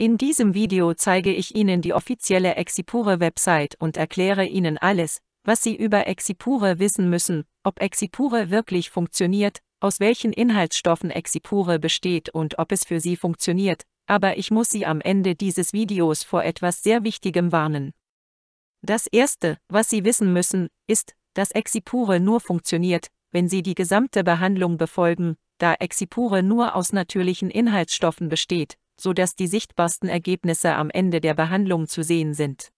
In diesem Video zeige ich Ihnen die offizielle Exipure-Website und erkläre Ihnen alles, was Sie über Exipure wissen müssen, ob Exipure wirklich funktioniert, aus welchen Inhaltsstoffen Exipure besteht und ob es für Sie funktioniert, aber ich muss Sie am Ende dieses Videos vor etwas sehr Wichtigem warnen. Das Erste, was Sie wissen müssen, ist, dass Exipure nur funktioniert, wenn Sie die gesamte Behandlung befolgen, da Exipure nur aus natürlichen Inhaltsstoffen besteht sodass die sichtbarsten Ergebnisse am Ende der Behandlung zu sehen sind.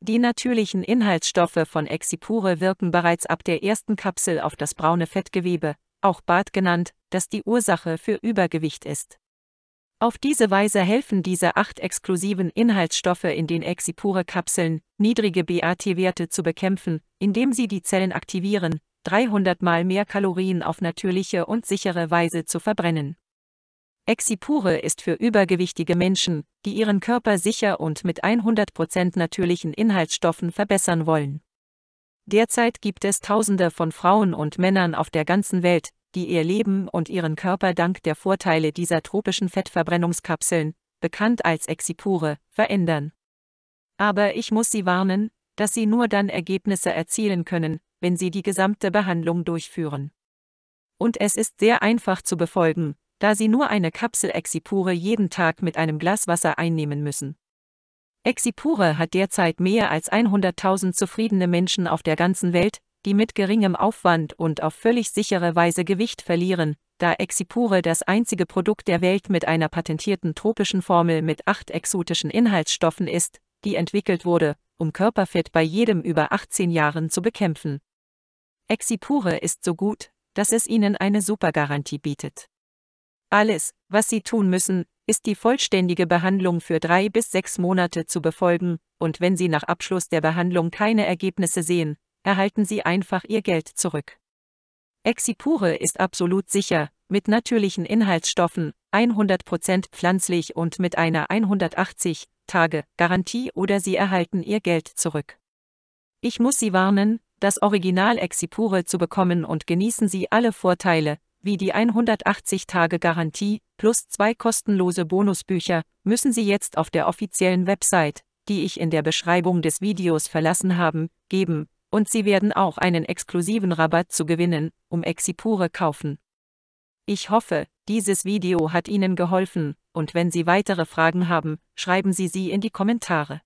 Die natürlichen Inhaltsstoffe von Exipure wirken bereits ab der ersten Kapsel auf das braune Fettgewebe, auch Bart genannt, das die Ursache für Übergewicht ist. Auf diese Weise helfen diese acht exklusiven Inhaltsstoffe in den Exipure-Kapseln, niedrige BAT-Werte zu bekämpfen, indem sie die Zellen aktivieren, 300 mal mehr Kalorien auf natürliche und sichere Weise zu verbrennen. Exipure ist für übergewichtige Menschen, die ihren Körper sicher und mit 100% natürlichen Inhaltsstoffen verbessern wollen. Derzeit gibt es Tausende von Frauen und Männern auf der ganzen Welt, die ihr Leben und ihren Körper dank der Vorteile dieser tropischen Fettverbrennungskapseln, bekannt als Exipure, verändern. Aber ich muss Sie warnen, dass Sie nur dann Ergebnisse erzielen können, wenn Sie die gesamte Behandlung durchführen. Und es ist sehr einfach zu befolgen, da sie nur eine Kapsel Exipure jeden Tag mit einem Glas Wasser einnehmen müssen. Exipure hat derzeit mehr als 100.000 zufriedene Menschen auf der ganzen Welt, die mit geringem Aufwand und auf völlig sichere Weise Gewicht verlieren, da Exipure das einzige Produkt der Welt mit einer patentierten tropischen Formel mit acht exotischen Inhaltsstoffen ist, die entwickelt wurde, um Körperfett bei jedem über 18 Jahren zu bekämpfen. Exipure ist so gut, dass es ihnen eine Supergarantie bietet. Alles, was Sie tun müssen, ist die vollständige Behandlung für drei bis sechs Monate zu befolgen, und wenn Sie nach Abschluss der Behandlung keine Ergebnisse sehen, erhalten Sie einfach Ihr Geld zurück. Exipure ist absolut sicher, mit natürlichen Inhaltsstoffen, 100% pflanzlich und mit einer 180 Tage Garantie oder Sie erhalten Ihr Geld zurück. Ich muss Sie warnen, das Original Exipure zu bekommen und genießen Sie alle Vorteile, wie die 180-Tage-Garantie plus zwei kostenlose Bonusbücher, müssen Sie jetzt auf der offiziellen Website, die ich in der Beschreibung des Videos verlassen habe, geben, und Sie werden auch einen exklusiven Rabatt zu gewinnen, um Exipure kaufen. Ich hoffe, dieses Video hat Ihnen geholfen, und wenn Sie weitere Fragen haben, schreiben Sie sie in die Kommentare.